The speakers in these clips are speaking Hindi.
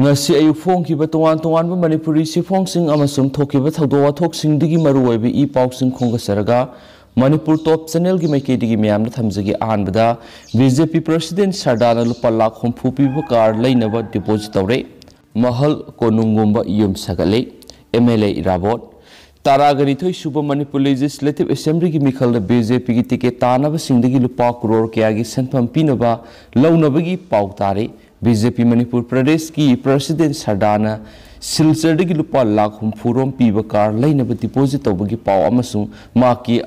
ngasi ayu phongkiba tongan tongan ba manipuri sifong sing amasung thokiba thakdo wa thok sing digi maru waibi e pau sing khongga saraga manipur top channel gi maike digi miyam na thamjagi an bada bjp president sardana lupa lakh hompu pibu kar lainaba deposit tawre mahal konungumba yum sagale mla irabot तारागरी थोई सुब मणिपुर लेजिस्लेटिव असेंबली की मिखल बीजेपी की टिकेट तानब सिंह लुपा करोड़ क्या की संफम पीनब लौनबी पाव तारे बीजेपी मणिपुर प्रदेश की प्रेसिडेंट सरदाना सिलचर की लुप लाख हूफूरों पीब कार लेने डिपोजिट तब की पाव की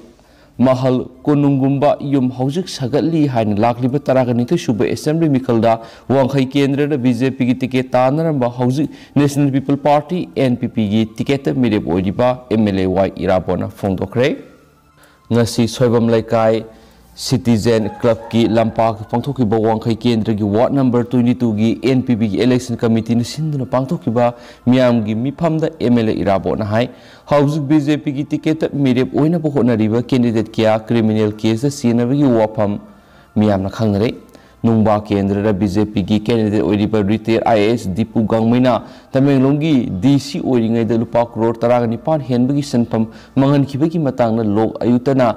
महल कोनुगुब यूम हौजिक सगली है लाख तरह सूब एसेंब्ली वाखई केंद्र बीजेपी की टिकेट तानरब हौजिक national people party N P P की टिकेट मेरेब एम एल ए वाई इराबोना फोदे सोबम लेकाय citizen club ki lampa ki pangthok ki khai kendra gi ward number 22 gi npp gi election committee ni sinduna pangthok ki ba miam gi mipham da mla irabo na hai house bjp gi ticket mirep oina bo hona riba candidate kya criminal case sinabi gi wapam miam na khang नुंबा केंद्र बीजेपी की candidate retire I S Dipu गांगमैना तमेंलों की डीसी ओरीद लुप करोड़ तरह निपान हेन की सनफम मंगनब की मांग लोक आयुक्तना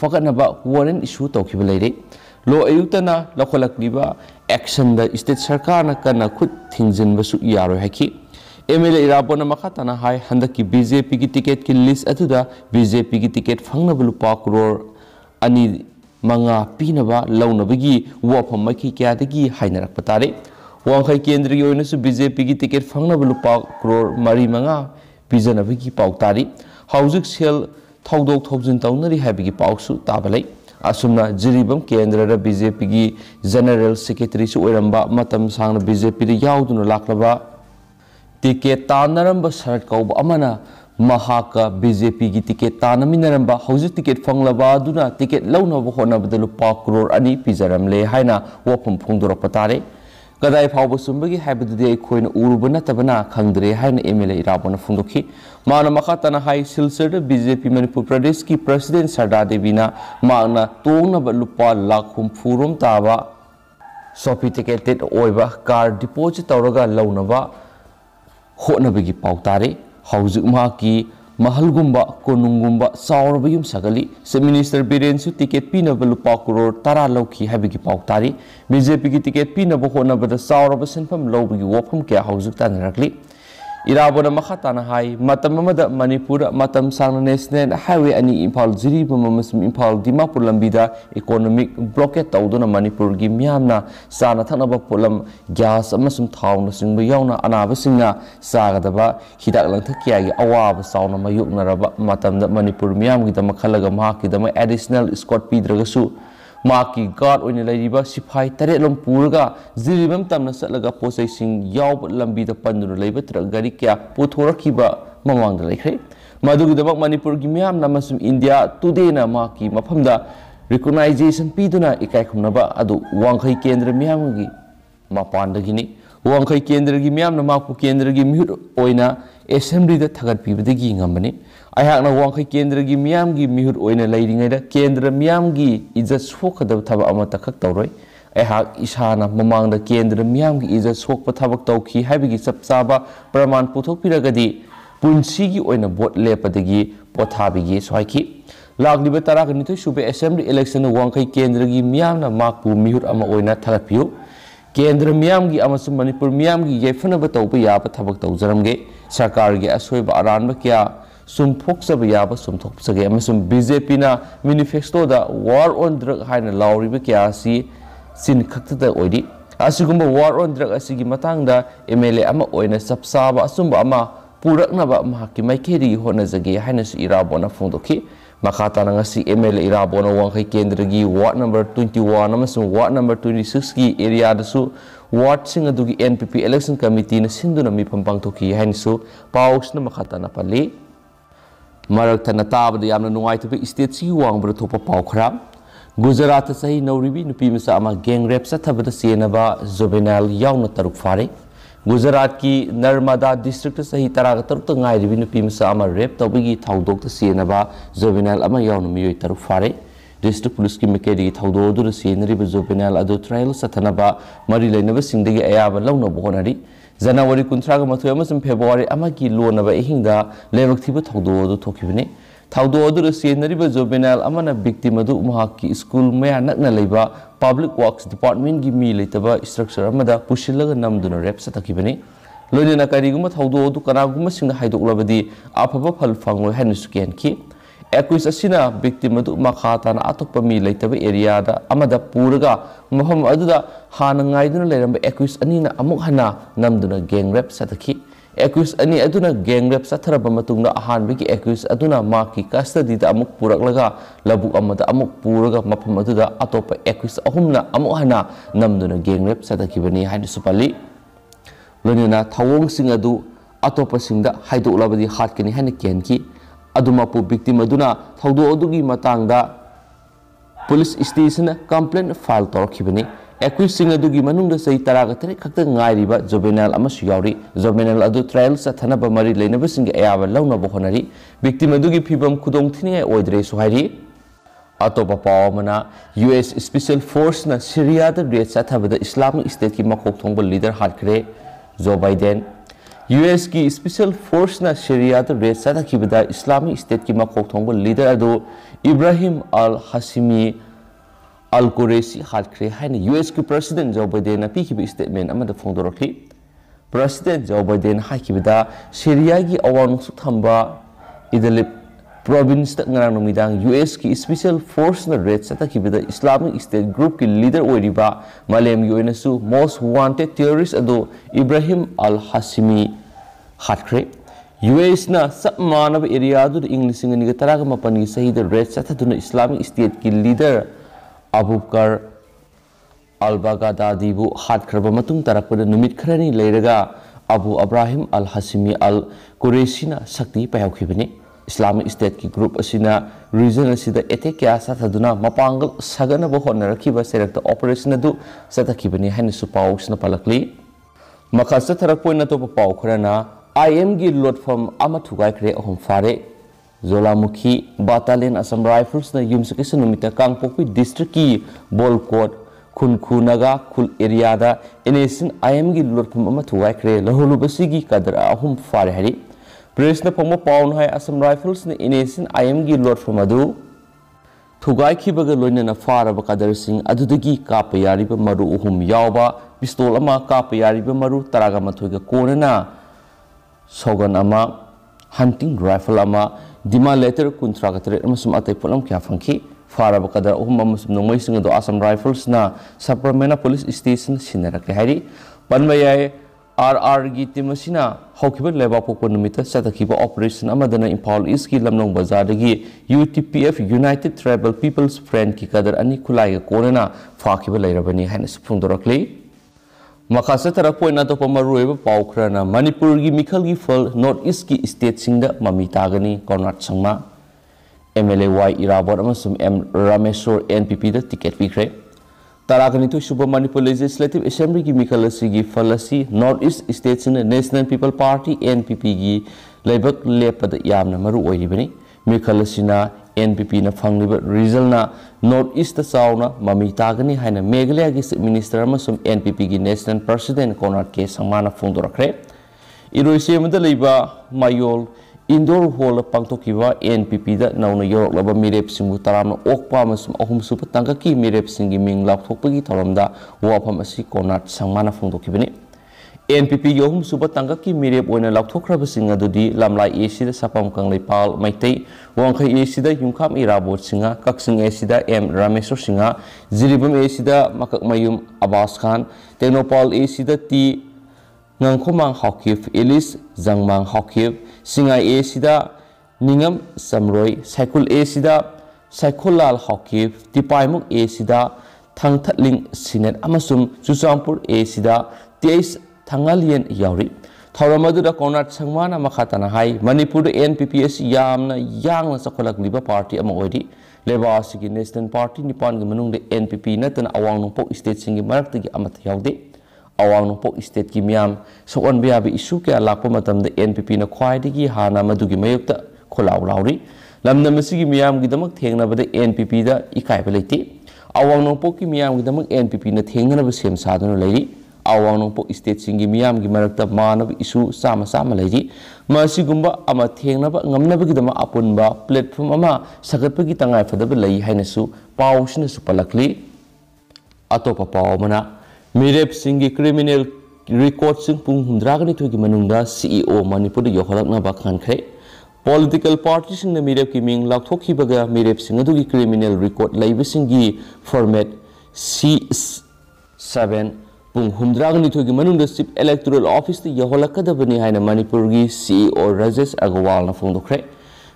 फगनब वारन इशू तौब लेर लो आयुक्तना लौखलब एक्शन स्टेट सरकार कन्न खुद थीजनबू यारोकी एम एल ए इराबोन मखा है की बीजेपी की टिकेट की लिस्ट अतुदा बीजेपी की टिकेट फंगना लुपा करोड़ मंगा पीनब लौनबगी वाफम मखी क्यादगी हाइनरक तारे वांखै केंद्रीय ओइनसु बीजेपी की टिकट फंगनब लुप क्रोर मरी मंगा पीजनबगी पाउ तारी हाउजिक सेल थौदोक थौजिन तौनरी हाबगी पाउसु ताबलै केंद्र बीजेपी की जनरल सेक्रेटरी से ओइरंबा मतम सांगना बीजेपी रे याउदुन सरत कौब ꯃꯍꯥꯛꯀ ꯕꯤ ꯖꯦ ꯄꯤꯒꯤ ꯇꯤꯀꯦꯠ ꯇꯥꯟꯅꯃꯤꯟꯅꯔꯝꯕ ꯍꯧꯖꯤꯛ ꯇꯤꯀꯦꯠ ꯐꯪꯂꯕ क्रोर ꯇꯤꯀꯦꯠ ꯂꯧꯅꯕ ꯍꯣꯠꯅꯕꯗ ꯂꯨꯄꯥ ꯀ꯭ꯔꯣꯔ ꯑꯅꯤ ꯄꯤꯖꯔꯝꯂꯦ कदाई फाव सूबी है उब नतना खदे है एम एल ए इराबन फोदी माखातना है सिलसर बीजेपी मनपुर प्रदेश की प्रेसीडें सरदा देवी तोब लुप लाख हूफूरों ताब सोफिटिकेटेड कार डिपोजिट तौर लौनब की पाता हौजिक माकी महलगुम्बा चाब यू सगली सब मिनीस्टर बीरें टिकेट पीब लुप करोड़ तरा लौखी हैबगी तारी बीजेपी की टिकेट पीनब होनबद चावरब सिनफम लौबगी वफम क्या हौजिक तानरकली irabona makhatan hai matamamada manipur matam sangnesen highway ani impal jiri bamamasum impal dimapur lambida economic blockade tawduna manipur gi myamna sana thanaba polam gas amasum thauna singba yauna anaba singa sagadaba hidak langthakya gi awab sauna mayukna raba matamda manipur myam gi damakhala ga ma ki dama additional squad pidragasu माकी गार्ड होने लेरीबा सिफाई तरे लम पूरगा जिरिबम तमन लंबी द लेब ट्रक गाड़ी क्या पोथोर खिबा मवांग लेखै मधुगिदमक मणिपुर की म्याम इंडिया टुडे ना माकी मफमदा रिकॉग्नाइजेशन इकाय खुमनबा अदु केंद्र म्यामगी मपानी ꯋꯥꯡꯈꯩ ꯀꯦꯟꯗ꯭ꯔꯒꯤ ꯃꯤꯌꯥꯝꯅ ꯃꯍꯥꯛꯄꯨ ꯀꯦꯟꯗ꯭ꯔꯒꯤ ꯃꯤꯍꯨꯠ ꯑꯣꯏꯅ ꯑꯦꯁꯦꯝꯕ꯭ꯂꯤꯗ ꯊꯥꯒꯠꯄꯤꯕꯗꯒꯤ ꯉꯝꯕꯅꯤ ꯑꯩꯍꯥꯛꯅ ꯋꯥꯡꯈꯩ ꯀꯦꯟꯗ꯭ꯔꯒꯤ ꯃꯤꯌꯥꯝꯒꯤ ꯃꯤꯍꯨꯠ ꯑꯣꯏꯅ ꯂꯩꯔꯤꯉꯩꯗ ꯀꯦꯟꯗ꯭ꯔ ꯃꯤꯌꯥꯝꯒꯤ ꯏꯖꯠ ꯁꯣꯛꯀꯗꯕ ꯊꯕꯛ ꯑꯃꯠꯇꯈꯛ ꯇꯧꯔꯣꯏ ꯑꯩꯍꯥꯛ ꯏꯁꯥꯅ ꯃꯃꯥꯡꯗ ꯀꯦꯟꯗ꯭ꯔ ꯃꯤꯌꯥꯝꯒꯤ ꯏꯖꯠ ꯁꯣꯛꯄ ꯊꯕꯛ ꯇꯧꯈꯤ ꯍꯥꯏꯕꯒꯤ ꯆꯞ ꯆꯥꯕ ꯄ꯭ꯔꯃꯥꯟ ꯄꯨꯊꯣꯛꯄꯤꯔꯒꯗꯤ ꯄꯨꯟꯁꯤꯒꯤ ꯑꯣꯏꯅ ꯚꯣꯠ ꯂꯦꯞꯄꯗꯒꯤ ꯄꯣꯊꯥꯕꯤꯒꯦ ꯁ꯭ꯋꯥꯏꯈꯤ ꯂꯥꯛꯂꯤꯕ ꯇꯔꯥꯒꯅꯤꯊꯣꯏ ꯁꯨꯕ ꯑꯦꯁꯦꯝꯕ꯭ꯂꯤ ꯏꯂꯦꯛꯁꯟꯗ ꯋꯥꯡꯈꯩ ꯀꯦꯟꯗ꯭ꯔꯒꯤ ꯃꯤꯌꯥꯝꯅ ꯃꯍꯥꯛꯄꯨ ꯃꯤꯍꯨꯠ ꯑꯃ ꯑꯣꯏꯅ ꯊꯥꯒꯠꯄꯤꯌꯨ केंद्र मियामगी मनपुर मैम मियामगी येफनब तब याब थबक तौजरमगे सरकार के असोब अरानब क्या सुमफोक्सब याब सुमथोपसगे अमसुम बीजेपीना मैनिफेस्टो दा वार ऑन ड्रग हाइन लाउरिब क्या चीन खतरी खक्तद ओइदी असिगुम वार ऑन ड्रग असिगी मतांग दा एमएलए अमा ओइना सबसाब असुम अमा पुरकनब महकी मैकेरी होनजगे makata na nga si Emel Irabo wang kay gi ward number 21 na masong ward number 26 gi area da su ward singa dugi NPP election committee na sindu na mi pampang toki hain paus na makata na pali marag ta na tabo da yamna nungay tupi istate si wang bruto pa pao kram Gujarat sahi nauribi nupi misa ama gang rap sa tabata siya na ba Zobenel yaw na taruk faring Gujarat की नर्मदा डिस्ट्रिक्ट सही तरह तरुक गायरबी नुपी मचा रेप तबगी थौदोक सेनब जोबिनल मई तरु फारे डिस्ट्रिक्ट पुलिस की मेकेरी थौदोद सेनरीब जोबिनल अदु ट्रायल सतनब मरी लेनब सिंदगी अयाब लौनब होनरी जनवरी कुंथ्राग मथुय अमसम लोनब एहिंग लेबक थिब थौदोद थोखिबने थौदोद सेनरीब जोबिनल अमना की स्कूल मैं नकना लेबा ꯄꯕ꯭ꯂꯤꯛ ꯋꯥꯔꯛꯁ ꯗꯤꯄꯥꯔꯠꯃꯦꯟꯒꯤ ꯃꯤ ꯂꯩꯇꯕ ꯏꯁꯇ꯭ꯔꯛꯆꯔ ꯑꯃꯗ ꯄꯨꯁꯤꯜꯂꯒ ꯅꯝꯗꯨꯅ ꯔꯦꯞ ꯆꯠꯊꯈꯤꯕꯅꯤ ꯂꯣꯏꯅꯅ ꯀꯔꯤꯒꯨꯝꯕ ꯊꯧꯗꯣꯛ ꯑꯗꯨ ꯀꯅꯥꯒꯨꯝꯕꯁꯤꯡꯅ ꯍꯥꯏꯗꯣꯛꯂꯕꯗꯤ ꯑꯐꯕ ꯐꯜ ꯐꯪꯂꯣꯏ ꯍꯥꯏꯅꯁꯨ ꯀꯤꯍꯟꯈꯤ ꯑꯦꯀ꯭ꯋꯤꯁ ꯑꯁꯤꯅ ꯕꯤꯛꯇꯤꯝ ꯑꯗꯨ ꯃꯈꯥ ꯇꯥꯅ ꯑꯇꯣꯞꯄ ꯃꯤ ꯂꯩꯇꯕ ꯑꯦꯔꯤꯌꯥꯗ ꯑꯃꯗ ꯄꯨꯔꯒ ꯃꯐꯝ ꯑꯗꯨꯗ ꯍꯥꯟꯅ ꯉꯥꯏꯗꯨꯅ ꯂꯩꯔꯝꯕ ꯑꯦꯀ꯭ꯋꯤꯁ ꯑꯅꯤꯅ ꯑꯃꯨꯛ ꯍꯟꯅ ꯅꯝꯗꯨꯅ ꯒꯦꯡ ꯔꯦꯞ ꯆꯠꯊꯈꯤ ꯑꯦꯀ꯭ꯌꯨꯁ ꯑꯅꯤ ꯑꯗꯨꯅ ꯒꯦꯡ ꯔꯦꯞ ꯆꯠꯊꯔꯕ ꯃꯇꯨꯡꯗ ꯑꯍꯥꯟꯕꯒꯤ ꯑꯦꯀ꯭ꯌꯨꯁ ꯑꯗꯨꯅ ꯃꯍꯥꯛꯀꯤ ꯀꯁꯇꯗꯤꯗ ꯑꯃꯨꯛ ꯄꯨꯔꯛꯂꯒ ꯂꯧꯕꯨꯛ ꯑꯃꯗ ꯑꯃꯨꯛ ꯄꯨꯔꯒ ꯃꯐꯝ ꯑꯗꯨꯗ ꯑꯇꯣꯞꯄ ꯑꯦꯀ꯭ꯌꯨꯁ ꯑꯍꯨꯝꯅ ꯑꯃꯨꯛ ꯍꯟꯅ ꯅꯝꯗꯨꯅ ꯒꯦꯡ ꯔꯦꯞ ꯆꯠꯊꯈꯤꯕꯅꯤ ꯍꯥꯏꯅꯁꯨ ꯄꯜꯂꯤ ꯂꯣꯏꯅꯅ ꯊꯧꯑꯣꯡꯁꯤꯡ ꯑꯗꯨ ꯑꯇꯣꯞꯄꯁꯤꯡꯗ ꯍꯥꯏꯗꯣꯛꯂꯕꯗꯤ ꯍꯥꯠꯀꯅꯤ ꯍꯥꯏꯅ ꯀꯤꯍꯟꯈꯤ ꯑꯗꯨꯃꯛꯄꯨ ꯕꯤꯛꯇꯤꯝ ꯑꯗꯨꯅ ꯊꯧꯗꯣꯛ ꯑꯗꯨꯒꯤ ꯃꯇꯥꯡꯗ ꯄꯨꯂꯤꯁ ꯏꯁꯇꯦꯁꯟꯅ ꯀꯝꯄ꯭ꯂꯦꯟ ꯐꯥꯏꯜ ꯇꯧꯔꯛꯈꯤꯕꯅꯤ एक्सीद सही तरह तरह जोबेनाल जोबेनल ट्रायल सब मरी लेने से अब लौनब होनारी विक्टीम फीवम खुदी अतोप पावना U S special force Syria raid सब इस्लामिक स्टेट की मकोथोंब लीडर हाथे जो बैदन यू एस की स्पेशल फोर्स सिरिया रेट सदाखीब इस्लामिक स्टेट की मकोथोंब लीडर अब इब्राहीम अल हसीमी अलकोरेसी हाथ्रे हैं यूएस की प्रेसीडें जो बैदेन पीब स्टेटमेंट फोदर प्रेसीडें जो बैदेन सीरिया की अवानुसु थब इदलीप प्रोविंस प्रोविन्सरा यूएस की स्पेशल फोर्स रेड चतब इस्लामिक स्टेट ग्रुप की लीडर होरीबा मलम यू मोस्ट वांटेड टेररिस्ट अदो इब्राहिम अल हसीमी हाथ्रे यूएस चप मानव एरिया इंग लिंग तरह मपन की सही रेड चतना इस्लामिक स्टेट की लीडर ꯑꯕꯨꯀꯔ ꯑꯜꯕꯥꯒꯥꯗꯥꯗꯤꯕꯨ ꯍꯥꯠꯈ꯭ꯔꯕ ꯃꯇꯨꯡ ꯇꯥꯔꯛꯄꯗ ꯅꯨꯃꯤꯠ ꯈꯔꯅꯤ ꯂꯩꯔꯒ ꯑꯕꯨ ꯑꯕ꯭ꯔꯥꯍꯤꯝ ꯑꯜ ꯍꯁꯤꯃꯤ ꯑꯜ ꯀꯨꯔꯦꯁꯤꯅ ꯁꯛꯇꯤ ꯄꯥꯏꯍꯧꯈꯤꯕꯅꯤ ꯏꯁꯂꯥꯃꯤꯛ ꯏꯁꯇꯦꯠꯀꯤ ꯒ꯭ꯔꯨꯞ ꯑꯁꯤꯅ ꯔꯤꯖꯟ ꯑꯁꯤꯗ ꯑꯦꯇꯦꯛ ꯀꯌꯥ ꯆꯠꯊꯗꯨꯅ ꯃꯄꯥꯡꯒꯜ ꯁꯥꯒꯠꯅꯕ ꯍꯣꯠꯅꯔꯛꯈꯤꯕ ꯁꯦꯔꯛꯇ ꯑꯣꯄꯔꯦꯁꯟ ꯑꯗꯨ ꯆꯠꯊꯈꯤꯕꯅꯤ ꯍꯥꯏꯅꯁꯨ ꯄꯥꯎꯁꯤꯅ ꯄꯜꯂꯛꯂꯤ ꯃꯈꯥ ꯆꯠꯊꯔꯛꯄ ꯑꯣꯏꯅ ꯑꯇꯣꯞꯄ ꯄꯥꯎ ꯈꯔꯅ ꯑꯥꯏ ꯑꯦꯝꯒꯤ ꯂꯣꯠꯐꯝ ꯑꯃ ꯊꯨꯒꯥꯏꯈ꯭ꯔꯦ ꯑꯍꯨꯝ ꯐꯥꯔꯦ जोलामुखी बटालियन असम राइफल्स ने से किसी नुमित कांगपोकपी डिस्ट्रिक्ट की बोल बोलकोट खुनखु नगा खुल एरिया एरियादा एनएसिन आईएम की हुआ करे थुवाइख्रे बसी की कदर अहुम फार हरि प्रेस ने फोमो पाउन है असम राइफल्स ने एनएसिन आईएम की लोरखुम अदु थुगाइखिबग लोइनन फारब कदर सिंह अदुदगी काप यारिब मरु उहुम यावबा पिस्तोल अमा काप यारिब मरु तरागा मथुगा कोनना सोगन अमा हंटिंग राइफल अमा dima later kuntra ka tret amasum atai polam kya phangki fara ba kadar uhum amasum nomoi singa do asam rifles na saparmena police station sinara ke hari panma yae R R की टीम होब लेबापोप चतब ऑपरेशन इम्फाल ईस्ट की लमलों बजार की U T P F united tribal people's friend की कदर अनी खुलाई कोनना फाब लेरबनी है फोंदरक्ली मखा चतरप तो पाव खरना मणिपुर की मिखल की फल नॉर्थ ईस्ट की स्टेट सिंह ममी तागनी कौनाथ Sangma M L A Y इराबोर M Rameshwar N P P ticket पीखे तो सूब मणिपुर लेजिस्लेटिव असेंबली की मिखल की फल नॉर्थ ईस्ट स्टेट सिंह national people party N P P की लेबक लेपद यामना मरु ओइरिबनी मिखल एनपीपीना फंगलिब रिजल्टना नॉर्थ ईस्ट चाउना ममी तागनी हाइना मेघालय की चीफ मिनिस्टर अमसुम एनपीपी की नेशनल प्रेसिडेंट कोनार्ड के संगमाना फोंदोरखरे इरोइसेम लेबा मायोल इंदोर हॉल पांथोकीबा एनपीपी दा नौना योरकलब मिरेप सिंगु तरामना ओकपा अमसुम अहुम सुप तंगकी मिरेप सिंगी मिंग लाथोकपगी थौरमदा वाफम असि कोनार्ड संगमाना फोंदोकीबनी NPP yohum suba tangga ki mirip oina lakthokra basinga dudi lamlai AC e da sapam kang lepal mai tei wong kai e yungkam Irabot e singa kak sing AC da M Rameshwar singa ziribum AC da makak mayum Abbas Khan Tenopal AC da T Ngangkumang Hakif Elis Zangmang Hakif singa AC da Ningam Samroy Saikul AC da Saikul Lal Hakif Tipaimuk AC da Thangthatling Sinet Amazon Susampur AC Ti Tiais tangalien yauri thora madura konat sangma na makha tana hai manipur NPPS yamna yang na sakolak liba party ama oidi leba asigi national party nipan gi manung de npp na tana awang nong pok state singi marak tigi ama thiaudi awang nong pok state gi miam so on bia bi isu kya lakpo matam de npp na kwai digi hana madugi mayukta kolau lauri lamna masigi miam gi damak thengna bade npp da ikai balaiti awang nong pok gi miam gi damak npp na thengna ba sem sadana lairi ꯑꯋꯥꯡ ꯅꯣꯡꯄꯣꯛ ꯏꯁꯇꯦꯠꯁꯤꯡꯒꯤ ꯃꯤꯌꯥꯝꯒꯤ ꯃꯔꯛꯇ ꯃꯥꯟꯅꯕ ꯏꯁꯨ ꯆꯥꯝꯃ ꯆꯥꯝꯃ ꯂꯩꯔꯤ ꯃꯁꯤꯒꯨꯝꯕ ꯑꯃ ꯊꯦꯡꯅꯕ ꯉꯝꯅꯕꯒꯤꯗꯃꯛ ꯑꯄꯨꯟꯕ ꯄ꯭ꯂꯦꯠꯐꯣꯝ ꯑꯃ ꯁꯥꯒꯠꯄꯒꯤ ꯇꯉꯥꯏꯐꯗꯕ ꯂꯩ ꯍꯥꯏꯅꯁꯨ ꯄꯥꯎꯁꯤꯅꯁꯨ ꯄꯜꯂꯛꯂꯤ ꯑꯇꯣꯞꯄ ꯄꯥꯎ ꯑꯃꯅ ꯃꯤꯔꯦꯞꯁꯤꯡꯒꯤ ꯀ꯭ꯔꯤꯃꯤꯅꯦꯜ ꯔꯦꯀꯣꯔꯗꯁꯤꯡ ꯄꯨꯡ ꯍꯨꯝꯗ꯭ꯔꯥꯒꯅꯤꯊꯣꯏꯒꯤ ꯃꯅꯨꯡꯗ ꯁꯤ ꯏ ꯑꯣ ꯃꯅꯤꯄꯨꯔꯗ ꯌꯧꯍꯜꯂꯛꯅꯕ ꯈꯟꯈ꯭ꯔꯦ ꯄꯣꯂꯤꯇꯤꯀꯦꯜ ꯄꯥꯔꯇꯤꯁꯤꯡꯅ ꯃꯤꯔꯦꯞꯀꯤ ꯃꯤꯡ ꯂꯥꯎꯊꯣꯛꯈꯤꯕꯒ ꯃꯤꯔꯦꯞꯁꯤꯡ ꯑꯗꯨꯒꯤ ꯀ꯭ꯔꯤꯃꯤꯅꯦꯜ ꯔꯦꯀꯣꯔꯗ ꯂꯩꯕꯁꯤꯡꯒꯤ ꯐꯣꯔꯃꯦꯠ ꯁꯤ ꯁꯕꯦꯟ ꯄꯨꯡ ꯍꯨꯝꯗ꯭ꯔꯥꯒꯅꯤꯊꯣꯏꯒꯤ ꯃꯅꯨꯡꯗ ꯆꯤꯞ ꯏꯂꯦꯛꯇꯣꯔꯦꯜ ꯑꯣꯐꯤꯁꯇ ꯌꯧꯍꯜꯂꯛꯀꯗꯕꯅꯤ ꯍꯥꯏꯅ ꯃꯅꯤꯄꯨꯔꯒꯤ ꯁꯤ ꯑꯣ ꯔꯥꯖꯦꯁ ꯑꯒꯔꯋꯥꯜꯅ ꯐꯣꯡꯗꯣꯛꯈ꯭ꯔꯦ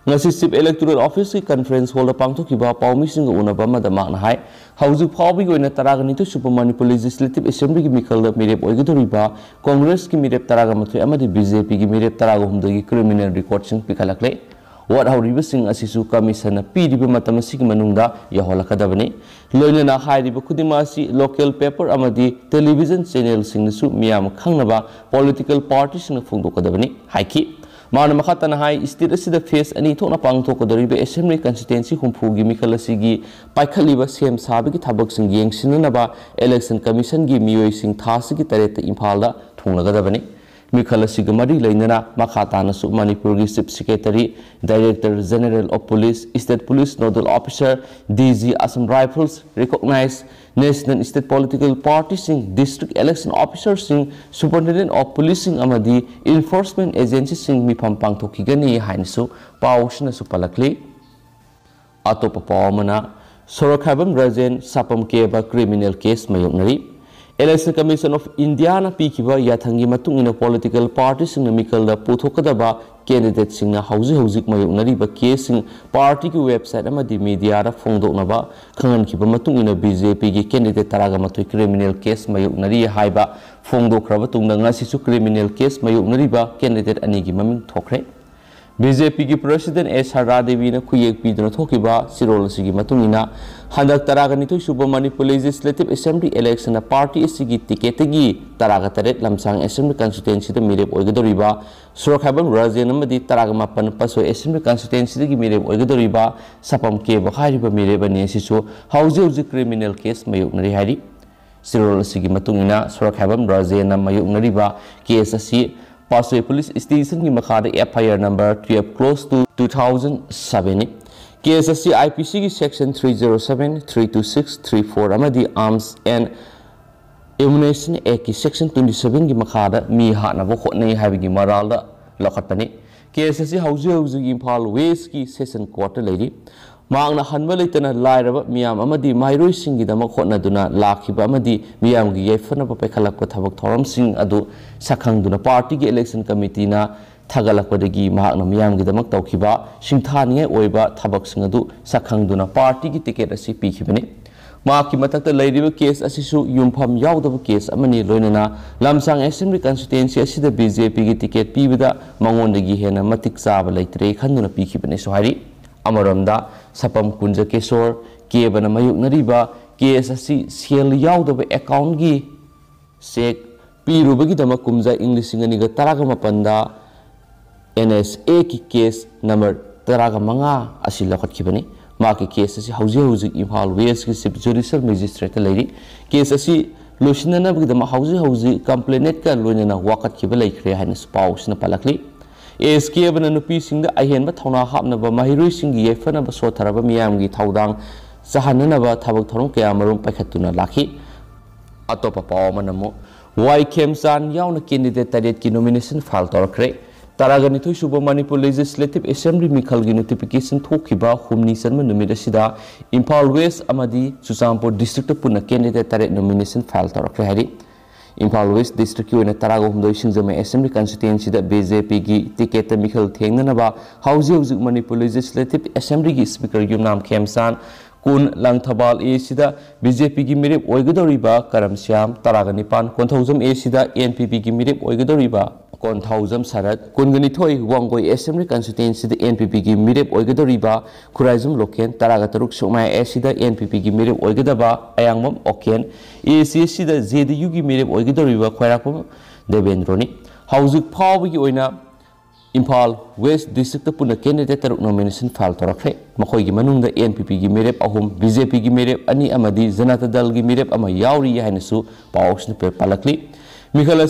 ꯉꯁꯤ ꯆꯤꯞ ꯏꯂꯦꯛꯇꯣꯔꯦꯜ ꯑꯣꯐꯤꯁꯀꯤ ꯀꯟꯐꯔꯦꯟꯁ ꯍꯣꯜꯗ ꯄꯥꯡꯊꯣꯛꯈꯤꯕ ꯄꯥꯎꯃꯤꯁꯤꯡꯒ ꯎꯅꯕ ꯑꯃꯗ ꯃꯍꯥꯛꯅ ꯍꯥꯏ ꯍꯧꯖꯤꯛ ꯐꯥꯎꯕꯒꯤ ꯑꯣꯏꯅ ꯇꯔꯥꯒꯅꯤꯊꯣꯏ ꯁꯨꯕ ꯃꯅꯤꯄꯨꯔ ꯂꯦꯖꯤꯁꯂꯦꯇꯤꯕ ꯑꯦꯁꯦꯝꯕ꯭ꯂꯤꯒꯤ ꯃꯤꯈꯜꯗ ꯃꯤꯔꯦꯞ ꯑꯣꯏꯒꯗꯧꯔꯤꯕ ꯀꯣꯡꯒ꯭ꯔꯦꯁꯀꯤ ꯃꯤꯔꯦꯞ ꯇꯔꯥꯒꯃꯥꯊꯣꯏ ꯑꯃꯗꯤ ꯕꯤ ꯖꯦ ꯄꯤꯒꯤ ꯃꯤꯔꯦꯞ ꯇꯔꯥꯒꯍꯨꯝꯗꯒꯤ ꯀ꯭ꯔꯤꯃꯤꯅꯦꯜ ꯔꯦꯀꯣꯔꯗꯁꯤꯡ ꯄꯤꯈꯠꯂꯛꯂꯦ वाथ्रीबिंग कमी सन पीब यहाँ लोकल पेपर टेलीविजन चेनेल मैम खाब पोलिटिकल पार्टी फोदी मान स्टेट फेस अनीथों पाथोद्रीब एसेंब्ली कंस्टिटेंसी हूफू की मिखल पाखल्ब सेम साबक एलेक्शन कमीशन की मई था तरह इम्फाद थोंगदबी मिखल मरी लेना मखातान मनपुर की chief secretary director general of police state police nodal officer D G Assam rifles recognise national state political party district election officer superintendent of police enforcement agency मिफम है पाउस पलकली अतोप पाव सरखाबम रजें सापम केब क्रिमिनल केस मयोनरी इलेक्शन कमीशन ऑफ इंडिया ने पीब याथंग पोलिटिकल पार्टी मिकल पुथोकदा केंडिडेट मयोनरीब केस पार्टी की वेबसाइट मीडिया फोदोनब खाखीब बीजेपी की केंडिडेट तरह मथु क्रिमिनल केस मयोनरी फोदोख्रब तुमसी क्रिमिनल केस मयोनरीब केंडिडेट अने की मम थोखे बीजेपी की प्रेसीडें एस हरा देवी ने खुएक्ना चिरोल हंदक सूब Manipur legislative assembly election party इसकी टिकेटी तरग तरह लमसंग असेंबली कंस्टिटेंसी मेरेब सुरखाबम राजेन तरग मापन पसो असेंबली कंस्टिटेंसी मेरेब सपम केब मेरेबने क्रिमिनल केस मयोनरी सिरोल सुरखाबम राजेन मयोनरीब केस पासवे पुलिस स्टेशन की मखाद F I R number twelve close two two thousand seven case ꯑꯁꯤ ꯑꯥꯏ ꯄꯤ ꯁꯤꯒꯤ section three zero seven three two six three four ꯑꯃꯗꯤ arms and ammunition ꯑꯦꯛꯀꯤ section twenty ꯁꯕꯦꯟꯒꯤ ꯃꯈꯥꯗ ꯃꯤ ꯍꯥꯠꯅꯕ ꯍꯣꯠꯅꯩ ꯍꯥꯏꯕꯒꯤ ꯃꯔꯥꯜꯗ ꯂꯧꯈꯠꯄꯅꯤ ꯀꯦꯁ ꯑꯁꯤ ꯍꯧꯖꯤꯛ ꯍꯧꯖꯤꯛ ꯏꯝꯐꯥꯜ ꯋꯦꯁꯀꯤ ꯁꯦꯁꯟ ꯀꯣꯔꯠꯇ ꯂꯩꯔꯤ ꯃꯍꯥꯛꯅ ꯍꯟꯕ ꯂꯩꯇꯅ ꯂꯥꯏꯔꯕ ꯃꯤꯌꯥꯝ ꯑꯃꯗꯤ ꯃꯍꯩꯔꯣꯏꯁꯤꯡꯒꯤꯗꯃꯛ ꯍꯣꯠꯅꯗꯨꯅ ꯂꯥꯛꯈꯤꯕ ꯑꯃꯗꯤ ꯃꯤꯌꯥꯝꯒꯤ ꯌꯥꯏꯐꯅꯕ ꯄꯥꯏꯈꯠꯂꯛꯄ ꯊꯕꯛ ꯊꯧꯔꯝꯁꯤꯡ ꯑꯗꯨ ꯁꯛꯈꯪꯗꯨꯅ ꯄꯥꯔꯇꯤꯒꯤ ꯏꯂꯦꯛꯁꯟ ꯀꯃꯤꯇꯤꯅ थागलपदी मैम तौब सिंथानी थबक सखंगना पार्टी की टिकेट पीखने मतक केस यूफम यादव case Lamsang assembly constituency BJP की टिकेट पीबद मगोद हेन मतिक चाब लेते खन पीखने सपम कुंज केशोर केबन मयुक्नरीब केस सेल यादव अकाउंट की चेक पीरुबगीद कुमज इंग तरग मपन एन एस ए की केस नंबर तरह मंगा लौटने माकी केस हौजी हौजी इम्फा वेस्ट की चीफ जुडिशल मेजिस्ट्रेट लेरी केस लोसनबीदम हौजी हौजी कंप्लेनेट का लोन वाकब लेख्रे है पाउस पलखली एस केबन अहेंब थौना हाब महिरू येफन सोथरब मैम की थौदांग चाहनब थबक थौर क्या पैखत्न लाखी अतोप पाव वाई खेमचान यौन कैंडिडेट तरह की नोमीनेशन फाइल तौरख्रे तरगनी थो सूब मनपुर लेजिस्लेटिव एसेंब्ली मिखल की नोटिफिकेशन हूमनी इम्फा वेस्ट सुजापुर डिस्ट्रिक्ट पुनः कैंडिडेट तरह नोमीनेशन फाइल तौर है इम्फा वेस्ट डिस्ट्रिक तरगहदम एसेंब्ली कंस्टिटेंसी बीजेपी की टिकेट मिखल थेब हौजी हौज मनपुर लेजिस्लेटिव एसेंब्ली की स्पीकर कुल खेमचान कून लंगथब एसीद बीजेपी की मेरे होगदौरी करम श्याम तरग निपान कौथौजम एसीद एन पी पी की मेरे होगदौरी kon thauzam sarat kongani thoi wangoi assembly constituency da npp gi mirep riba, khuraizum loken taraga taruk somai ac da npp gi mirep ba, ayangmam oken acc e da jdu gi mirep riba, khairakpum debendrani hauzuk phawbi gi oina Imphal west district पुनः कैंडिडेट तरह नोमेशन फाइल तौरखे मखोगी मनुंग एनपीपी की मेरेप अहम बीजेपी की मेरेप अनी जनता दल की मेरेप यावरी है पाउस पे पालकली मिखल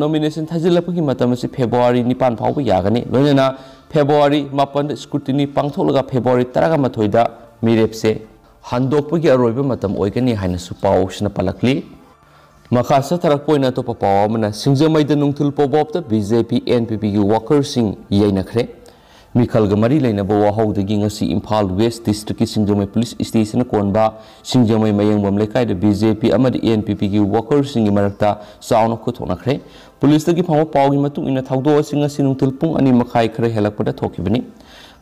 नोमीनेशन थाजिल्पी फेब्रुआरी निपान फाव यागने लोना फेब्रुआरी मपन स्कूटी पाथोलग फेब्रुआरी तरह मथोद मेरेप से हादपी अरब पाउसन पलकली मखा तरक् अतोप पावना सिंजमद नुथल पोबोब बीजेपी एन पी पी की वर्कर्स ये Mikal gemari lainnya bahwa hau daging si Impal West District Singjomai Police Station konba Singjomai mayang bermlekai de BJP amat ENPP ki Walker singi merata saunok kutona kre. Polis tadi pahamu pawi matu ina tahu doa singa sinung tulpung ani makai kre helak pada toki bani.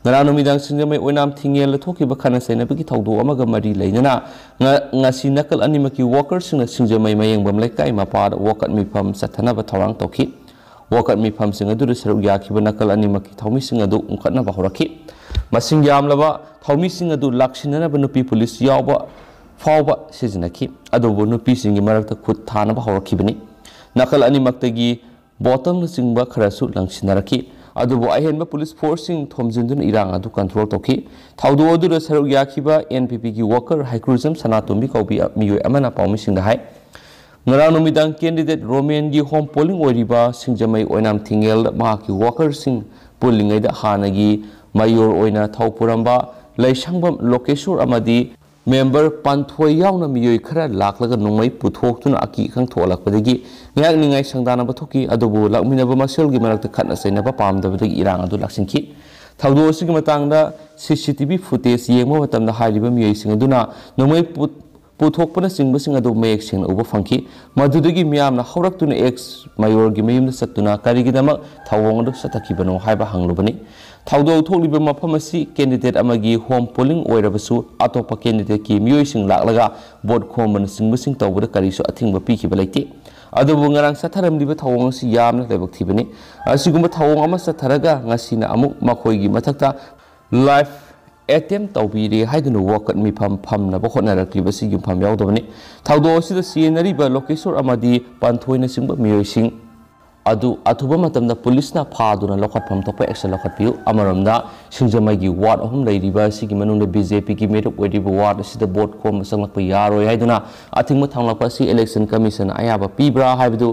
Ngarano midang Singjomai oinam tinggal toki bakana saina bagi tahu doa maga mari lainnya na ngasi nakal ani maki Walker singa Singjomai mayang bermlekai mapar wakat mipam satana batawang toki. toki. ꯋꯥꯀꯠ ꯃꯤꯐꯝꯁꯤꯡ ꯑꯗꯨꯗ ꯁꯔꯨꯛ ꯌꯥꯈꯤꯕ ꯅꯥꯀꯜ ꯑꯅꯤꯃꯛꯀꯤ ꯊꯧꯃꯤꯁꯤꯡ ꯑꯗꯨ ꯎꯪꯈꯠꯅꯕ ꯍꯧꯔꯛꯈꯤ ꯃꯁꯤꯡ ꯌꯥꯝꯂꯕ ꯊꯧꯃꯤꯁꯤꯡ ꯑꯗꯨ ꯂꯥꯛꯁꯤꯟꯅꯅꯕ ꯅꯨꯄꯤ ꯄꯨꯂꯤꯁ ꯌꯥꯎꯕ ꯐꯥꯎꯕ ꯁꯤꯖꯤꯟꯅꯈꯤ ꯑꯗꯨꯕꯨ ꯅꯨꯄꯤꯁꯤꯡꯒꯤ ꯃꯔꯛꯇ ꯈꯨꯠ ꯊꯥꯅꯕ ꯍꯧꯔꯛꯈꯤꯕꯅꯤ ꯅꯥꯀꯜ ꯑꯅꯤꯃꯛꯇꯒꯤ ꯕꯣꯇꯝꯅꯆꯤꯡꯕ ꯈꯔꯁꯨ ꯂꯪꯁꯤꯟꯅꯔꯛꯈꯤ ꯑꯗꯨꯕꯨ ꯑꯍꯦꯟꯕ ꯄꯨꯂꯤꯁ ꯐꯣꯔꯁꯁꯤꯡ ꯊꯣꯝꯖꯤꯟꯗꯨꯅ ꯏꯔꯥꯡ ꯑꯗꯨ ꯀꯟꯇ꯭ꯔꯣꯜ ꯇꯧꯈꯤ ꯊꯧꯗꯣꯛ ꯑꯗꯨꯗ ꯁꯔꯨꯛ ꯌꯥꯈꯤꯕ ꯑꯦꯟ ꯄꯤ ꯄꯤꯒꯤ ꯋꯥꯀꯔ ꯍꯥꯏꯀ꯭ꯔꯨꯖꯝ ꯁꯅꯥꯇꯣꯝꯕꯤ ꯀꯧꯕꯤ ꯃꯤꯑꯣꯏ ꯑꯃꯅ ꯄꯥꯎꯃꯤꯁꯤꯡꯗ ꯍꯥꯏ ꯉꯔꯥꯡ ꯅꯨꯃꯤꯗꯥꯡ ꯀꯦꯟꯗꯤꯗꯦꯠ ꯔꯣꯃꯦꯟꯒꯤ ꯍꯣꯝ ꯄꯣꯂꯤꯡ ꯑꯣꯏꯔꯤꯕ ꯁꯤꯡꯖꯃꯩ ꯑꯣꯏꯅꯥꯝ ꯊꯤꯡꯉꯦꯜ ꯃꯍꯥꯛꯀꯤ ꯋꯥꯀꯔꯁꯤꯡ ꯄꯨꯜꯂꯤꯉꯩꯗ ꯍꯥꯟꯅꯒꯤ ꯃꯌꯣꯔ ꯑꯣꯏꯅ ꯊꯧꯄꯨꯔꯝꯕ ꯂꯩꯁꯪꯕꯝ ꯂꯣꯀꯦꯁꯣꯔ ꯑꯃꯗꯤ ꯃꯦꯝꯕꯔ ꯄꯥꯟꯊꯣꯏ ꯌꯥꯎꯅ ꯃꯤꯑꯣꯏ ꯈꯔ ꯂꯥꯛꯂꯒ ꯅꯣꯡꯃꯩ ꯄꯨꯊꯣꯛꯇꯨꯅ ꯑꯀꯤ ꯑꯈꯪ ꯊꯣꯛꯍꯜꯂꯛꯄꯗꯒꯤ ꯉꯥꯏꯍꯥꯛ ꯅꯤꯡꯉꯥꯏ ꯁꯪꯗꯥꯅꯕ ꯊꯣꯛꯈꯤ ꯑꯗꯨꯕꯨ ꯂꯥꯛꯃꯤꯟꯅꯕ ꯃꯁꯦꯜꯒꯤ ꯃꯔꯛꯇ ꯈꯠꯅ ꯆꯩꯅꯕ ꯄꯥꯝꯗꯕꯗꯒꯤ ꯏꯔꯥꯡ ꯑꯗꯨ ꯂꯥꯛꯁꯤꯟꯈꯤ ꯊꯧꯗꯣꯛ ꯑꯁꯤꯒꯤ ꯃꯇꯥꯡꯗ C C T V footage ꯌꯦꯡꯕ ꯃꯇꯝꯗ ꯍꯥꯏꯔꯤꯕ ꯃꯤꯑꯣꯏꯁꯤꯡ ꯑꯗꯨꯅ ꯅꯣꯡꯃꯩ putuk pun sing besing adu mek sing ubah fangki madu degi miam na hurak tu ex mayor gi mayum de satu na kari gi damak tau wong de satu ki banu hai bahang lo bani tau do utuk libe ma si kandidat amagi home polling oi rabe su atau pa kandidat ki miyo sing lak laga bod komen sing besing tau bode kari so ating bapi ki balai ti adu bunga rang satara mdi be tau wong si yam na lebak ti bani asi gumba tau wong amas satara ga ngasina amuk makoi gi matakta life ATM တောက်ပြီးရဟိုက်ဒနဝကတ်မီဖမ်ဖမ်နဘခွန်နရကိဘစီကင်ဖမ်ရောက်တော့နိထောက်တော့စစ် scenery ဘလော့ကေရှ်အမဒီပန်ထွိုင်းနစင်ဘမီယိုရှင် adu athuba matamna police na pha duna lokhat pham topa action lokhat piu amaramda singjamai gi ward ahum lei riba si gi manung bjp ki merup wedi bu ward si the board kom sanglak pa yaro yai duna athing ma thanglak pa si election commission aya ba pibra haibu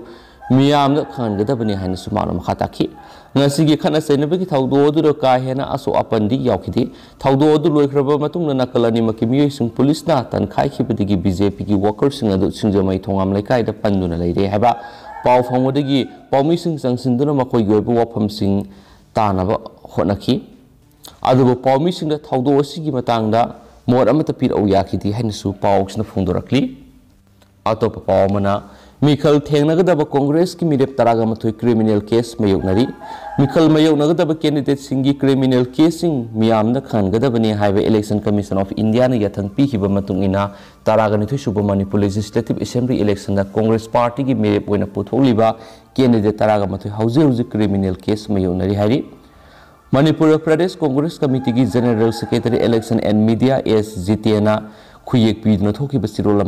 miyam na khan gada bani hain sumar ma khata ki ꯉꯁꯤꯒꯤ ꯈꯠꯅ ꯆꯩꯅꯕꯒꯤ ꯊꯧꯗꯣꯛ ꯑꯗꯨꯗ ꯀꯥ ꯍꯦꯟꯅ ꯑꯁꯣꯛ ꯑꯄꯟꯗꯤ ꯌꯥꯎꯈꯤꯗꯦ ꯊꯧꯗꯣꯛ ꯑꯗꯨ ꯂꯣꯏꯈ꯭ꯔꯕ ꯃꯇꯨꯡꯗ ꯅꯥꯀꯜ ꯑꯅꯤꯃꯛꯀꯤ ꯃꯤꯑꯣꯏꯁꯤꯡ ꯄꯨꯂꯤꯁꯅ ꯇꯟꯈꯥꯏꯈꯤꯕꯗꯒꯤ ꯕꯤꯖꯦꯄꯤꯒꯤ ꯋꯥꯀꯔꯁꯤꯡ ꯑꯗꯨ ꯁꯤꯡꯖꯃꯩ ꯊꯣꯉꯥꯝ ꯂꯩꯀꯥꯏꯗ ꯄꯟꯗꯨꯅ ꯂꯩꯔꯦ ꯍꯥꯏꯕ ꯄꯥꯎ ꯐꯥꯎꯕꯗꯒꯤ ꯄꯥꯎꯃꯤꯁꯤꯡ ꯆꯪꯁꯤꯟꯗꯨꯅ ꯃꯈꯣꯏꯒꯤ ꯑꯣꯏꯕ ꯋꯥꯐꯝꯁꯤꯡ ꯇꯥꯅꯕ ꯍꯣꯠꯅꯈꯤ ꯑꯗꯨꯕꯨ ꯄꯥꯎꯃꯤꯁꯤꯡꯗ ꯊꯧꯗꯣꯛ ꯑꯁꯤꯒꯤ ꯃꯇꯥꯡꯗ ꯃꯣꯠ ꯑꯃꯠꯇ ꯄꯤꯔꯛꯎ ꯌꯥꯈꯤꯗꯦ ꯍꯥꯏꯅꯁꯨ ꯄꯥꯎꯁꯤꯅ ꯐꯣꯡꯗꯣꯔꯛꯂꯤ ꯑꯇꯣꯞꯄ ꯄꯥꯎ ꯑꯃꯅ मिखल थेंगनगदब कांग्रेस की मेरे तराग मथु क्रिमिनल केस मयोनरी मिखल मयोनगदब कैंडिडेट सिंगी क्रिमिनल केस मियामन खानगदबने है इलेक्शन कमीशन ऑफ इंडिया ने यथन पीखिब मतुंग इना तराग निथुई legislative assembly election Congress party की मिरेप ओइना पुथोलिबा कैंडिडेट तराग मथुई हाउजे क्रिमिनल केस मयोनरी हारी मणिपुर प्रदेश कांग्रेस कमिटी की general secretary election and media S जितेना खुएक पीदना थोकी बसिरोल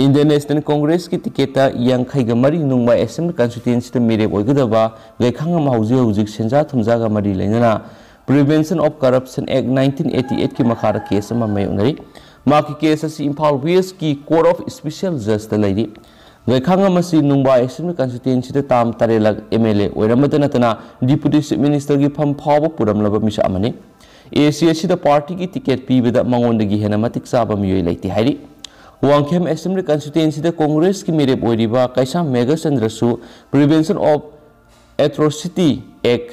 इंडियन नेशनल कांग्रेस की टिकेटा यांखाइगा मरी नुंगमा एसएम कंस्टिटेंसी द मेरे ओइगदबा सेंजा थुमजागा मरी लेना प्रिवेंशन ऑफ करप्शन एक्ट एट की मखा केस मई मे केस असी वेस्ट की कोर्ट ऑफ स्पेशल जज द लेरी गैखांग मसी नुंगबा एसएम कंस्टिट्यूएंसी एम एल तरेलक एमएलए चीफ डिप्यूटी मिनिस्टर की फम फाव पुरमलब मिसा ꯑꯦꯁꯤ ꯑꯁꯤꯗ ꯄꯥꯔꯇꯤꯒꯤ ꯇꯤꯀꯦꯠ ꯄꯤꯕꯗ ꯃꯉꯣꯟꯗꯒꯤ ꯍꯦꯟꯅ ꯃꯇꯤꯛ ꯆꯥꯕ ꯃꯤꯑꯣꯏ ꯂꯩꯇꯦ ꯍꯥꯏꯔꯤ वाखेम एसेंब्ली कंस्टिटेंसी कॉग्रेस की मेरे मेरेब कैसा मेघचंद्रसु prevention of atrocity act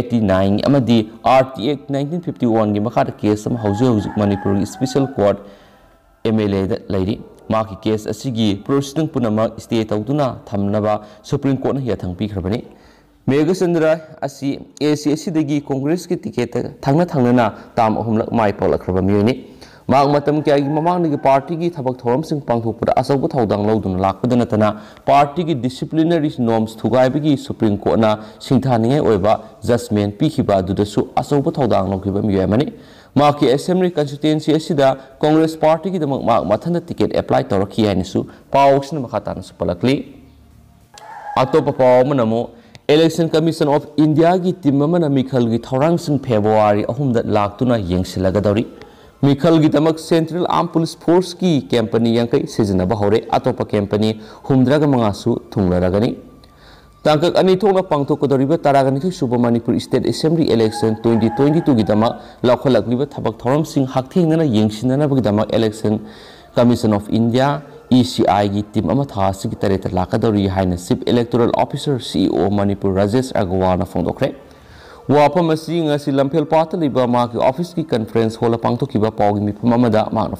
eighty nine R T act RT fifty one की मखाद केस हम हौजे मणिपुर की स्पेशल कोर्ट एमएलए द लेरी माकी केस असिगी प्रोसीडिंग पुनः स्टे तौदुना थम सुप्रीम कोर्ट ने यथंग पीखरबनी मेघचंद्रा ए सी कॉग्रेस की टिकेट थाना ताम अहम लग पाला मई माग मतम क्या ममान पार्टी की थबक थोरम पाथोप अचौब लौदन लाप नतना पार्टी की डिसिप्लिनरी नोम्स थुगैब की सुप्रीम कोर्टना जजमें पीबू अचौब लौद मई माग की असेंब्ली कंस्टिटेंसी कॉग्रेस पार्टी की मथन टिकेट एप्लाई तौर की है पाव अटोप अतोप पावना इलेक्शन कमीशन ऑफ इंडिया की टीम अमन मिखल की थौरांसिन फेब्रुआरी अहमद लातुना यंगसिलगदौरी मिखल की दमक सेंट्रल आर्म पुलिस फोर्स की कैंपनी यंकई सिजनब हौरे अतोप कैंपनी हुमद्रग मंगासु थुंगलरगनी तांकक अनी थोंगना पांगथोकदौरीब तारागनिथि सुब स्टेट असेंबली इलेक्शन 2022 लाखलकलिब थबक थौरमसिंग हाकथेंगना यंगसिननाबगदमा election commission of India ECI gi tim ama thasi gi tare tar laka dauri electoral officer CEO Manipur Rajesh Agarwal na phong dokre. Wa apa masih ngasih lampil patah liba maki office gi conference hola pang to kiba pau gi mi pemamada mak na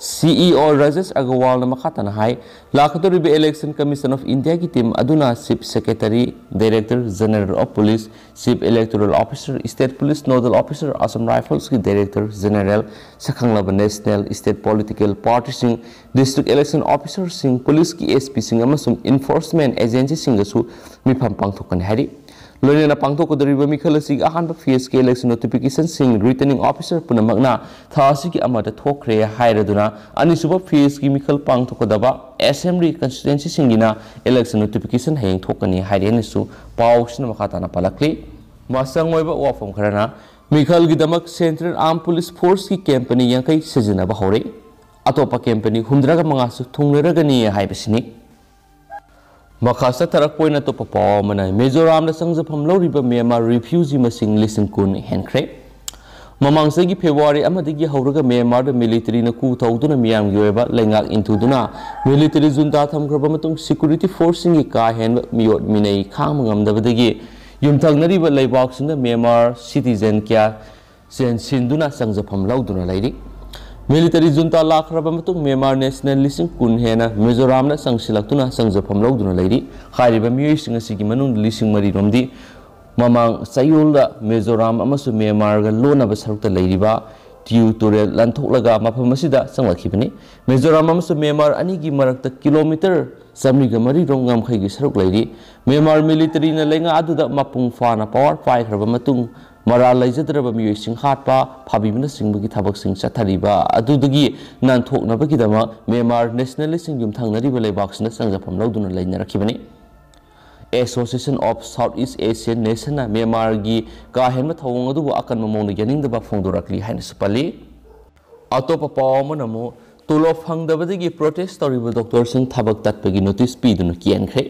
CEO Rajesh Agarwal मखातन हाई लाखतरीब इलेक्शन कमीशन ऑफ इंडिया की टीम अदुना chief secretary director general of police chief electoral officer state police nodal officer Assam rifles की डायरेक्टर जनरल सखंगलब नेशनल स्टेट पॉलिटिकल पार्टी सिंह डिस्ट्रिक्ट इलेक्शन ऑफिसर सिंह पुलिस की एसपी सिंह इन्फोर्समेंट एजेंसी सिंह मिफम पांथोकन है लोनना पाथोद्री मिखल अहम फेस के इलेक्शन नोटिफिकेशन सिंह रिटर्निंग ऑफिसर पुनमना थाखरे अनीसुब फेस की मिखल पाथोद एसेंब्ली कंस्टिटेंसी इलेक्शन नोटिफिकेशन हेंगे पाता पाल मसंग वाफम खरना मिखल कीदम सेंट्रल आर्म पुलिस फोर्स की कैंपनी यांख सिजनब रही अटोप कैंपनी हूद्रग मंगा थूरगनी है मखासा तरक पोइना तो पपाव मनाय मेजोराम ने संग जफम लौरिब मेमा रिफ्यूजी मसिंग लिसन कुन हेनख्रे ममांग से फेब्रुआरी अमदिगी हौरग मेमार मिलिट्री ने कू थौदुना मियाम गयब लैंगा इंथुदुना मिलिट्री जुंदा थमग्रब मतुंग सिक्योरिटी फोर्स सिंग का हेन मियोट मिनै खाम गमदबदगी युमथंगनरीब लैबाक्सुना मेमार सिटीजन क्या सेन सिंदुना संग जफम मिलीतरी जुनता लाख्रबा म्यामार नेशनल लिंग कुलहेना मिजोराम संगना संगजफम लौदी लिंग मरी रोम ममान चयोल मिजोराम म्यामार लोनब सरुक्त ट्यू तुरे लंथोलगा मफम से चलखीबी मिजोराम म्यामार अगर मरक् किलोमीटर चमीग मरी रोम गमखई की सरुक म्यामार मिलीतरी लेना मपू फा पवर पाई ꯃꯔꯥꯜ ꯂꯩꯖꯗ꯭ꯔꯕ ꯃꯤꯑꯣꯏꯁꯤꯡ ꯍꯥꯠꯄ ꯐꯥꯕꯤꯕꯅꯆꯤꯡꯕꯒꯤ ꯊꯕꯛꯁꯤꯡ ꯆꯠꯊꯔꯤꯕ ꯑꯗꯨꯗꯒꯤ ꯅꯥꯟꯊꯣꯛꯅꯕꯒꯤꯗꯃꯛ ꯃꯦꯟꯃꯥꯔ ꯅꯦꯁꯅꯦꯂꯤꯁꯤꯡ ꯌꯨꯝꯊꯪꯅꯔꯤꯕ ꯂꯩꯕꯥꯛꯁꯤꯅ ꯆꯪꯖꯐꯝ ꯂꯧꯗꯨꯅ ꯂꯩꯅꯔꯛꯈꯤꯕꯅꯤ association of south east Asian ꯅꯦꯁꯟꯅ ꯃꯦꯟꯃꯥꯔꯒꯤ ꯀꯥ ꯍꯦꯟꯕ ꯊꯧꯑꯣꯡ ꯑꯗꯨꯕꯨ ꯑꯀꯟꯕ ꯃꯑꯣꯡꯗ ꯌꯥꯅꯤꯡꯗꯕ ꯐꯣꯡꯗꯣꯔꯛꯂꯤ ꯍꯥꯏꯅꯁꯨ ꯄꯜꯂꯤ ꯑꯇꯣꯞꯄ ꯄꯥꯎ ꯑꯃꯅ ꯑꯃꯨꯛ ꯇꯣꯂꯣꯞ ꯐꯪꯗꯕꯗꯒꯤ ꯄ꯭ꯔꯣꯇꯦꯁ ꯇꯧꯔꯤꯕ ꯗꯣꯛꯇꯔꯁꯤꯡ ꯊꯕꯛ ꯇꯠꯄꯒꯤ ꯅꯣꯇꯤꯁ ꯄꯤꯗꯨꯅ ꯀꯦꯟꯈ꯭ꯔꯦ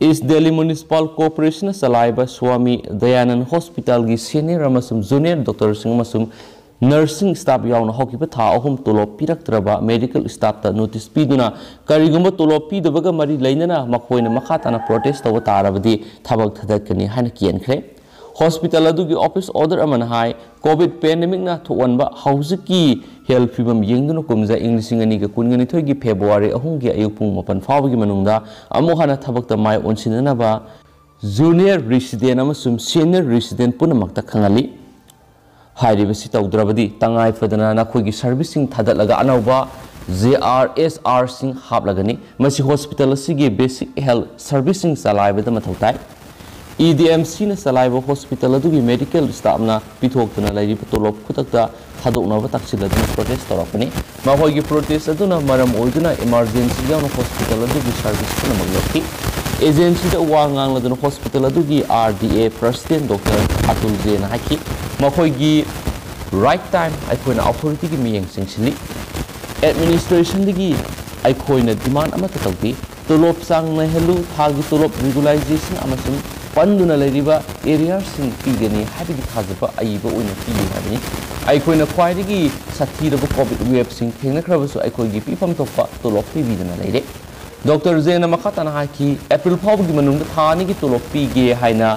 East Delhi Municipal Corporation Salaiba Swami Dayanand Hospital ki senior amasum junior doctor sing amasum nursing staff yauna hokiba tha ahum tolop piraktraba medical staff ta notice piduna karigumba tolop pidabaga mari lainana makhoina makha tana protest tawa tarabadi thabak thadakani hana kiyankhre hospital ꯑꯗꯨꯒꯤ ꯑꯣꯐꯤꯁ ꯑꯣꯗꯔ ꯑꯃꯅ ꯍꯥꯏ ꯀꯣꯚꯤꯗ ꯄꯦꯟꯗꯦꯃꯤꯛꯅ ꯊꯣꯛꯍꯟꯕ ꯍꯧꯖꯤꯛꯀꯤ ꯍꯦꯜ ꯐꯤꯕꯝ ꯌꯦꯡꯗꯨꯅ ꯀꯨꯝꯖꯥ ꯏꯪ ꯂꯤꯁꯤꯡ ꯑꯅꯤꯒ ꯀꯨꯟꯒꯅꯤꯊꯣꯏꯒꯤ ꯐꯦꯕꯋꯥꯔꯤ ꯑꯍꯨꯝꯒꯤ ꯑꯌꯨꯛ ꯄꯨꯡ ꯃꯥꯄꯟ ꯐꯥꯎꯕꯒꯤ ꯃꯅꯨꯡꯗ ꯑꯃꯨꯛ ꯍꯟꯅ ꯊꯕꯛꯇ ꯃꯥꯏ ꯑꯣꯟꯁꯤꯟꯅꯅꯕ ꯖꯨꯅꯤꯌꯔ ꯔꯤꯁꯤꯗꯦꯟ ꯑꯃꯁꯨꯡ ꯁꯦꯅꯤꯌꯔ ꯔꯤꯁꯤꯗꯦꯟ ꯄꯨꯝꯅꯃꯛꯇ ꯈꯪꯍꯜꯂꯤ ꯍꯥꯏꯔꯤꯕꯁꯤ ꯇꯧꯗ꯭ꯔꯕꯗꯤ ꯇꯉꯥꯏ ꯐꯗꯅ ꯅꯈꯣꯏꯒꯤ ꯁꯔꯚꯤꯁꯁꯤꯡ ꯊꯥꯗꯠꯂꯒ ꯑꯅꯧꯕ ꯖꯦ ꯑꯥꯔ ꯑꯦꯁ ꯑꯥꯔꯁꯤꯡ ꯍꯥꯞꯂꯒꯅꯤ ꯃꯁꯤ ꯍꯣꯁꯄꯤꯇꯥꯜ ꯑꯁꯤꯒꯤ ꯕꯦꯁꯤꯛ ꯍꯦꯜꯊ ꯁꯔꯚꯤꯁꯁꯤꯡ ꯆꯂꯥꯏꯕꯗ ꯃꯊꯧ ꯇꯥꯏ ꯏ ꯗꯤ ꯑꯦꯝ ꯁꯤꯅ ꯆꯂꯥꯏꯕ ꯍꯣꯁꯄꯤꯇꯥꯜ ꯑꯗꯨꯒꯤ ꯃꯦꯗꯤꯀꯦꯜ ꯁ꯭ꯇꯥꯐꯅ ꯄꯤꯊꯣꯛꯇꯨꯅ ꯂꯩꯔꯤꯕ ꯇꯣꯂꯣꯞ ꯈꯨꯗꯛꯇ ꯊꯥꯗꯣꯛꯅꯕ ꯇꯛꯁꯤꯜꯂꯗꯨꯅ ꯄ꯭ꯔꯣꯇꯦꯁ ꯇꯧꯔꯛꯄꯅꯤ ꯃꯈꯣꯏꯒꯤ ꯄ꯭ꯔꯣꯇꯦꯁ ꯑꯗꯨꯅ ꯃꯔꯝ ꯑꯣꯏꯗꯨꯅ ꯏꯃꯥꯔꯖꯦꯟꯁꯤ ꯌꯥꯎꯅ ꯍꯣꯁꯄꯤꯇꯥꯜ ꯑꯗꯨꯒꯤ ꯁꯔꯚꯤꯁ ꯄꯨꯝꯅꯃꯛ ꯂꯧꯈꯤ ꯑꯦꯖꯦꯟꯁꯤꯗ ꯋꯥ ꯉꯥꯡꯂꯗꯨꯅ ꯍꯣꯁꯄꯤꯇꯥꯜ ꯑꯗꯨꯒꯤ R D A president doctor Atul Jain ꯍꯥꯏꯈꯤ ꯃꯈꯣꯏꯒꯤ ꯔꯥꯏꯠ ꯇꯥꯏꯝ ꯑꯩꯈꯣꯏꯅ ꯑꯣꯊꯣꯔꯤꯇꯤꯒꯤ ꯃꯤꯠꯌꯦꯡ ꯆꯤꯡꯁꯤꯜꯂꯤ ꯑꯦꯗꯃꯤꯅꯤꯁꯇ꯭ꯔꯦꯁꯟꯗꯒꯤ ꯑꯩꯈꯣꯏꯅ ꯗꯤꯃꯥꯟ ꯑꯃꯠꯇ ꯇꯧꯗꯦ ꯇꯣꯂꯣꯞ ꯆꯥꯡ ꯅꯥꯏꯍꯜꯂꯨ ꯊꯥꯒꯤ ꯇꯣꯂꯣꯞ ꯔꯤꯒꯨꯂꯥꯏꯖꯦꯁꯟ ꯑꯃꯁꯨꯡ ꯄꯟꯗꯨꯅ ꯂꯩꯔꯤꯕ ꯑꯦꯔꯤꯌꯥꯁꯤꯡ ꯄꯤꯒꯅꯤ ꯍꯥꯏꯕꯒꯤ ꯊꯥꯖꯕ ꯑꯏꯕ ꯑꯣꯏꯅ ꯄꯤꯒꯅꯤ ꯍꯥꯏꯕꯅꯤ ꯑꯩꯈꯣꯏꯅ ꯈ꯭ꯋꯥꯏꯗꯒꯤ ꯁꯥꯊꯤꯔꯕ ꯀꯣꯚꯤꯗ ꯋꯦꯕꯁꯤꯡ ꯊꯦꯡꯅꯈ꯭ꯔꯕꯁꯨ ꯑꯩꯈꯣꯏꯒꯤ ꯄꯤꯐꯝ ꯊꯣꯛꯄ ꯇꯣꯂꯣꯞ ꯄꯤꯕꯤꯗꯅ ꯂꯩꯔꯦ ꯗꯣꯛꯇꯔ ꯖꯦꯅ ꯃꯈꯥ ꯇꯥꯅ ꯍꯥꯏꯈꯤ ꯑꯦꯄ꯭ꯔꯤꯜ ꯐꯥꯎꯕꯒꯤ ꯃꯅꯨꯡꯗ ꯊꯥ ꯑꯅꯤꯒꯤ ꯇꯣꯂꯣꯞ ꯄꯤꯒꯦ ꯍꯥꯏꯅ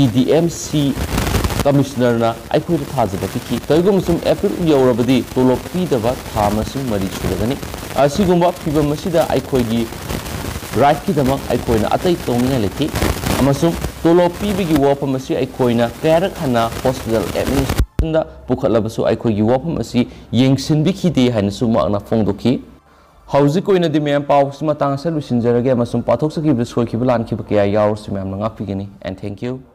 ꯏ ꯗꯤ ꯑꯦꯝ ꯁꯤ ꯀꯃꯤꯁꯅꯔꯅ ꯑꯩꯈꯣꯏꯗ ꯊꯥꯖꯕ ꯄꯤꯈꯤ ꯀꯔꯤꯒꯨꯝꯕ ꯁꯨꯝ ꯑꯦꯄ꯭ꯔꯤꯜ ꯌꯧꯔꯕꯗꯤ ꯇꯣꯂꯣꯞ ꯄꯤꯗꯕ ꯊꯥ ꯑꯃꯁꯨꯡ ꯃꯔꯤ ꯁꯨꯔꯒꯅꯤ ꯑꯁꯤꯒꯨꯝꯕ ꯐꯤꯕꯝ ꯑꯁꯤꯗ ꯑꯩꯈꯣꯏꯒꯤ ꯔꯥꯏꯠꯀꯤꯗꯃꯛ ꯑꯩꯈꯣꯏꯅ ꯑꯇꯩ ꯇꯧꯅꯤꯡꯉꯥꯏ ꯂꯩꯇꯦ amasung tolo pibi gi wapa masi ai koina hana hospital administration da bukat laba su ai koi gi wapa masi yeng sin fong doki hauzi koina di meam pau sima tangasel bisin jara ge patok sa ki bisko ki bulan ki bakia yaur and thank you